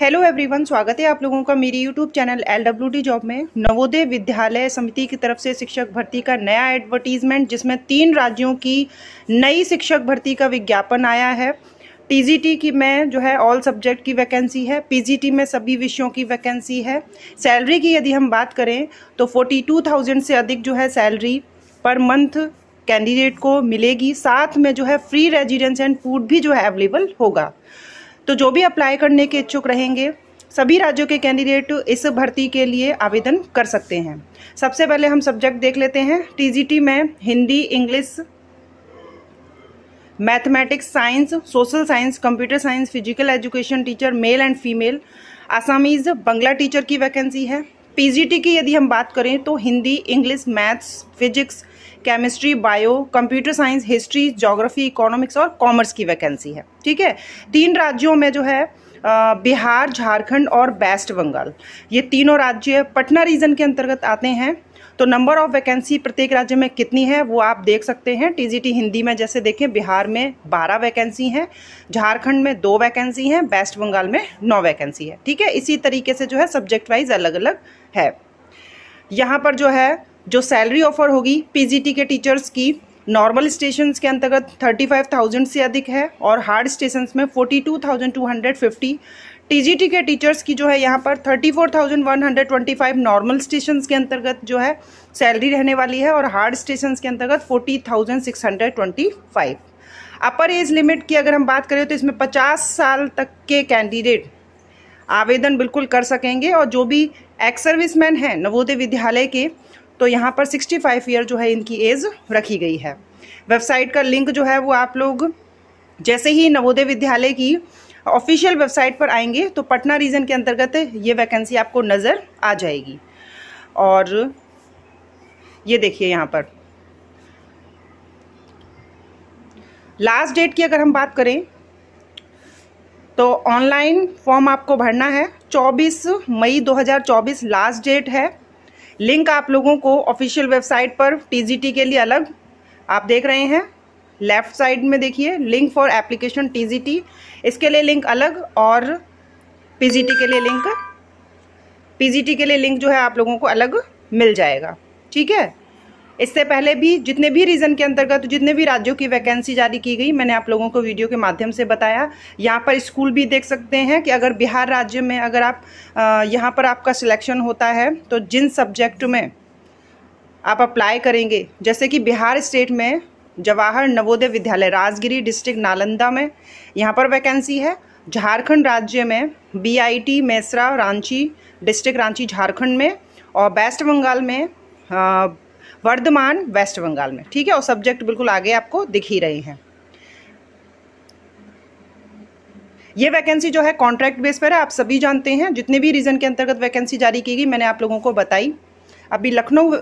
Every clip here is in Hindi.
हेलो एवरीवन स्वागत है आप लोगों का मेरी YouTube channel L W D job में नवोदय विद्यालय समिति की तरफ से शिक्षक भर्ती का नया एडवर्टीजमेंट जिसमें तीन राज्यों की नई शिक्षक भर्ती का विज्ञापन आया है टीजीटी की में जो है ऑल सब्जेक्ट की वैकेंसी है पीजीटी में सभी विषयों की वैकेंसी है सैलरी की यदि हम बात करें तो फोर्टी टू थाउजेंड से अधिक जो है सैलरी पर मंथ कैंडिडेट को मिलेगी साथ में जो है फ्री रेजिडेंस एंड फूड भी जो है अवेलेबल होगा तो जो भी अप्लाई करने के इच्छुक रहेंगे सभी राज्यों के कैंडिडेट इस भर्ती के लिए आवेदन कर सकते हैं सबसे पहले हम सब्जेक्ट देख लेते हैं टीजीटी में Hindi English mathematics science social science computer science physical education teacher male and female Assamese Bangla teacher की वैकेंसी है पीजीटी की यदि हम बात करें तो Hindi English maths physics chemistry bio computer science history geography economics और कॉमर्स की वैकेंसी है ठीक है तीन राज्यों में जो है बिहार झारखंड और वेस्ट बंगाल ये तीनों राज्य पटना रीजन के अंतर्गत आते हैं तो नंबर ऑफ वैकेंसी प्रत्येक राज्य में कितनी है वो आप देख सकते हैं टीजीटी हिंदी में जैसे देखें बिहार में बारह वैकेंसी हैं झारखंड में दो वैकेंसी हैं वेस्ट बंगाल में नौ वैकेंसी है ठीक है इसी तरीके से जो है सब्जेक्ट वाइज अलग अलग है यहाँ पर जो है जो सैलरी ऑफर होगी पीजीटी के टीचर्स की नॉर्मल स्टेशन के अंतर्गत 35,000 से अधिक है और हार्ड स्टेशन में 42,250 टीजीटी के टीचर्स की जो है यहाँ पर 34,125 नॉर्मल स्टेशन के अंतर्गत जो है सैलरी रहने वाली है और हार्ड स्टेशन के अंतर्गत 40,625 अपर एज लिमिट की अगर हम बात करें तो इसमें 50 साल तक के कैंडिडेट आवेदन बिल्कुल कर सकेंगे और जो भी एक्स सर्विसमैन हैं नवोदय विद्यालय के तो यहाँ पर 65 ईयर जो है इनकी एज रखी गई है वेबसाइट का लिंक जो है वो आप लोग जैसे ही नवोदय विद्यालय की ऑफिशियल वेबसाइट पर आएंगे तो पटना रीजन के अंतर्गत ये वैकेंसी आपको नज़र आ जाएगी और ये देखिए यहाँ पर लास्ट डेट की अगर हम बात करें तो ऑनलाइन फॉर्म आपको भरना है 24 मई 2024 लास्ट डेट है लिंक आप लोगों को ऑफिशियल वेबसाइट पर टीजीटी के लिए अलग आप देख रहे हैं लेफ़्ट साइड में देखिए लिंक फॉर एप्लीकेशन टीजीटी इसके लिए लिंक अलग और पीजीटी के लिए लिंक पीजीटी के लिए लिंक जो है आप लोगों को अलग मिल जाएगा ठीक है इससे पहले भी जितने भी रीज़न के अंतर्गत तो जितने भी राज्यों की वैकेंसी जारी की गई मैंने आप लोगों को वीडियो के माध्यम से बताया यहाँ पर स्कूल भी देख सकते हैं कि अगर बिहार राज्य में अगर आप यहाँ पर आपका सिलेक्शन होता है तो जिन सब्जेक्ट में आप अप्लाई करेंगे जैसे कि बिहार स्टेट में जवाहर नवोदय विद्यालय राजगिरी डिस्ट्रिक्ट नालंदा में यहाँ पर वैकेंसी है झारखंड राज्य में टी मेसरा रांची डिस्ट्रिक्ट रांची झारखंड में और वेस्ट बंगाल में वर्धमान वेस्ट बंगाल में ठीक है और सब्जेक्ट बिल्कुल आगे आपको दिख ही रहे हैं ये वैकेंसी जो है कॉन्ट्रैक्ट बेस पर है आप सभी जानते हैं जितने भी रीजन के अंतर्गत वैकेंसी जारी की गई मैंने आप लोगों को बताई अभी लखनऊ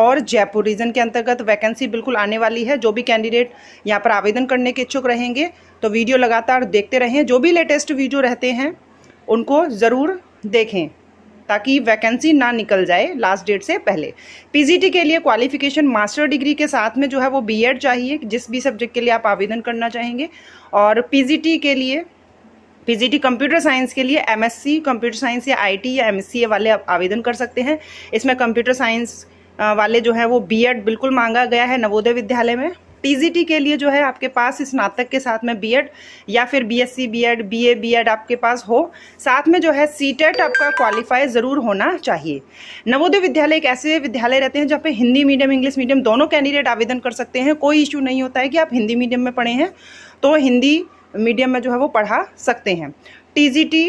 और जयपुर रीजन के अंतर्गत वैकेंसी बिल्कुल आने वाली है जो भी कैंडिडेट यहाँ पर आवेदन करने के इच्छुक रहेंगे तो वीडियो लगातार देखते रहें जो भी लेटेस्ट वीडियो रहते हैं उनको ज़रूर देखें ताकि वैकेंसी ना निकल जाए लास्ट डेट से पहले पीजीटी के लिए क्वालिफिकेशन मास्टर डिग्री के साथ में जो है वो बीएड चाहिए जिस भी सब्जेक्ट के लिए आप आवेदन करना चाहेंगे और पीजीटी के लिए पीजीटी कंप्यूटर साइंस के लिए एमएससी कंप्यूटर साइंस या आईटी या एमएससी वाले आप आवेदन कर सकते हैं इसमें कंप्यूटर साइंस वाले जो है वो बीएड बिल्कुल मांगा गया है नवोदय विद्यालय में टीजीटी के लिए जो है आपके पास स्नातक के साथ में बीएड या फिर बीएससी बीएड बीए बीएड आपके पास हो साथ में जो है सीटेट e आपका क्वालिफाई ज़रूर होना चाहिए नवोदय विद्यालय एक ऐसे विद्यालय रहते हैं जहाँ पे हिंदी मीडियम इंग्लिश मीडियम दोनों कैंडिडेट आवेदन कर सकते हैं कोई इशू नहीं होता है कि आप हिंदी मीडियम में पढ़े हैं तो हिंदी मीडियम में जो है वो पढ़ा सकते हैं टी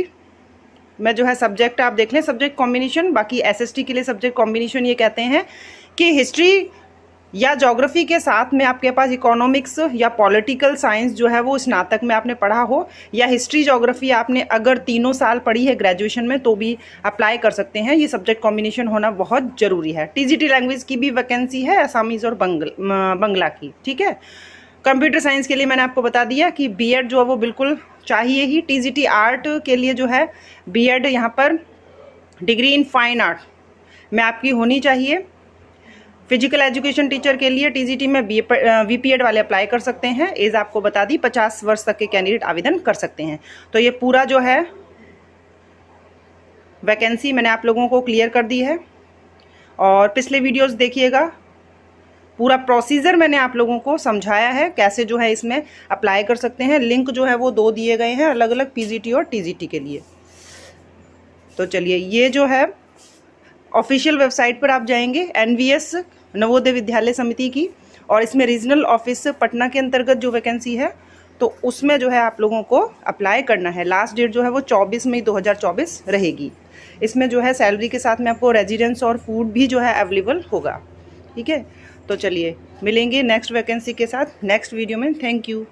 में जो है सब्जेक्ट आप देख लें सब्जेक्ट कॉम्बिनेशन बाकी एसएसटी के लिए सब्जेक्ट कॉम्बिनेशन ये कहते हैं कि हिस्ट्री या जोग्राफी के साथ में आपके पास इकोनॉमिक्स या पॉलिटिकल साइंस जो है वो स्नातक में आपने पढ़ा हो या हिस्ट्री जोग्राफी आपने अगर तीनों साल पढ़ी है ग्रेजुएशन में तो भी अप्लाई कर सकते हैं ये सब्जेक्ट कॉम्बिनेशन होना बहुत ज़रूरी है टीजीटी लैंग्वेज की भी वैकेंसी है असामीज़ और बंगल बंगला की ठीक है कंप्यूटर साइंस के लिए मैंने आपको बता दिया कि बी जो है वो बिल्कुल चाहिए ही टी आर्ट के लिए जो है एड यहाँ पर डिग्री इन फाइन आर्ट में आपकी होनी चाहिए फिजिकल एजुकेशन टीचर के लिए टीजीटी में बी वीपीएड uh, वाले अप्लाई कर सकते हैं एज आपको बता दी पचास वर्ष तक के कैंडिडेट आवेदन कर सकते हैं तो ये पूरा जो है वैकेंसी मैंने आप लोगों को क्लियर कर दी है और पिछले वीडियोस देखिएगा पूरा प्रोसीजर मैंने आप लोगों को समझाया है कैसे जो है इसमें अप्लाई कर सकते हैं लिंक जो है वो दो दिए गए हैं अलग अलग पीजीटी और टीजीटी के लिए तो चलिए ये जो है ऑफिशियल वेबसाइट पर आप जाएंगे एन नवोदय विद्यालय समिति की और इसमें रीजनल ऑफिस पटना के अंतर्गत जो वैकेंसी है तो उसमें जो है आप लोगों को अप्लाई करना है लास्ट डेट जो है वो 24 मई 2024 रहेगी इसमें जो है सैलरी के साथ में आपको रेजिडेंस और फूड भी जो है अवेलेबल होगा ठीक है तो चलिए मिलेंगे नेक्स्ट वैकेंसी के साथ नेक्स्ट वीडियो में थैंक यू